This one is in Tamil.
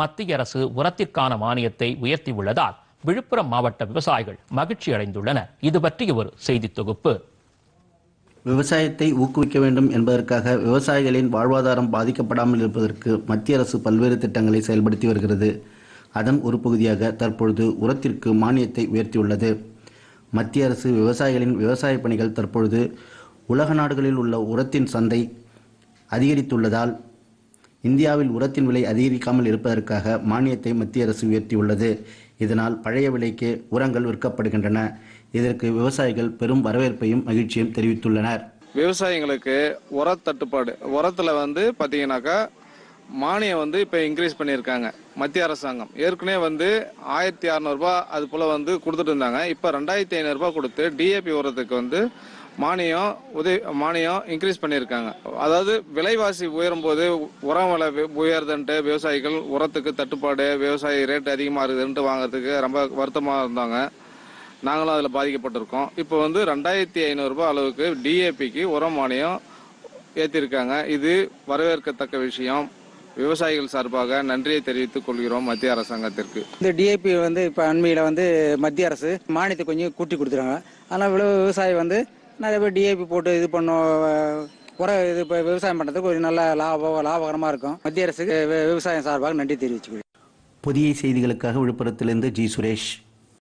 மத்திய அரசு உரத்திற்கான மானியத்தை உயர்த்தியுள்ளதால் விழுப்புரம் மாவட்ட விவசாயிகள் மகிழ்ச்சி அடைந்துள்ளனர் இது பற்றிய ஒரு செய்தி தொகுப்பு விவசாயத்தை ஊக்குவிக்க வேண்டும் என்பதற்காக விவசாயிகளின் வாழ்வாதாரம் பாதிக்கப்படாமல் இருப்பதற்கு மத்திய அரசு பல்வேறு திட்டங்களை செயல்படுத்தி வருகிறது அதன் ஒரு பகுதியாக தற்பொழுது உரத்திற்கு மானியத்தை உயர்த்தியுள்ளது மத்திய அரசு விவசாயிகளின் விவசாய பணிகள் தற்பொழுது உலக நாடுகளில் உள்ள உரத்தின் சந்தை அதிகரித்துள்ளதால் இந்தியாவில் உரத்தின் விலை அதிகரிக்காமல் இருப்பதற்காக மானியத்தை மத்திய அரசு உயர்த்தியுள்ளது இதனால் பழைய விலைக்கு உரங்கள் விற்கப்படுகின்றன இதற்கு விவசாயிகள் பெரும் வரவேற்பையும் மகிழ்ச்சியும் தெரிவித்துள்ளனர் விவசாயிகளுக்கு உரத்தட்டுப்பாடு உரத்தில் வந்து பார்த்தீங்கன்னாக்கா மானியம் வந்து இப்போ இன்க்ரீஸ் பண்ணியிருக்காங்க மத்திய அரசாங்கம் ஏற்கனவே வந்து ஆயிரத்தி அறுநூறுபா அது போல் வந்து கொடுத்துட்டு இருந்தாங்க இப்போ ரெண்டாயிரத்தி ஐநூறுரூபா கொடுத்து டிஏபி உரத்துக்கு வந்து மானியம் உதவி மானியம் இன்க்ரீஸ் பண்ணியிருக்காங்க அதாவது விலைவாசி உயரும் போது உரம் விலை உயருதுன்ட்டு விவசாயிகள் உரத்துக்கு தட்டுப்பாடு விவசாயி ரேட் அதிகமாக இருக்குதுன்ட்டு வாங்குறதுக்கு ரொம்ப வருத்தமாக இருந்தாங்க நாங்களும் அதில் பாதிக்கப்பட்டிருக்கோம் இப்போ வந்து ரெண்டாயிரத்தி ஐநூறுரூபா அளவுக்கு டிஏபிக்கு உரம் மானியம் ஏற்றிருக்காங்க இது வரவேற்கத்தக்க விஷயம் விவசாயிகள் சார்பாக நன்றியை தெரிவித்துக் கொள்கிறோம் மத்திய அரசாங்கத்திற்கு இந்த டிஏபி வந்து இப்போ அண்மையில் வந்து மத்திய அரசு மானியத்தை கொஞ்சம் கூட்டி கொடுத்துருக்காங்க ஆனால் இவ்வளவு விவசாயி வந்து நிறைய பேர் டிஏபி போட்டு இது பண்ணோம் உரம் இது இப்போ விவசாயம் பண்ணுறதுக்கு ஒரு நல்ல லாபம் லாபகரமாக இருக்கும் மத்திய அரசுக்கு விவசாயம் சார்பாக நன்றி தெரிவிச்சுக்கிறேன் புதிய செய்திகளுக்காக விழுப்புரத்திலிருந்து ஜி சுரேஷ்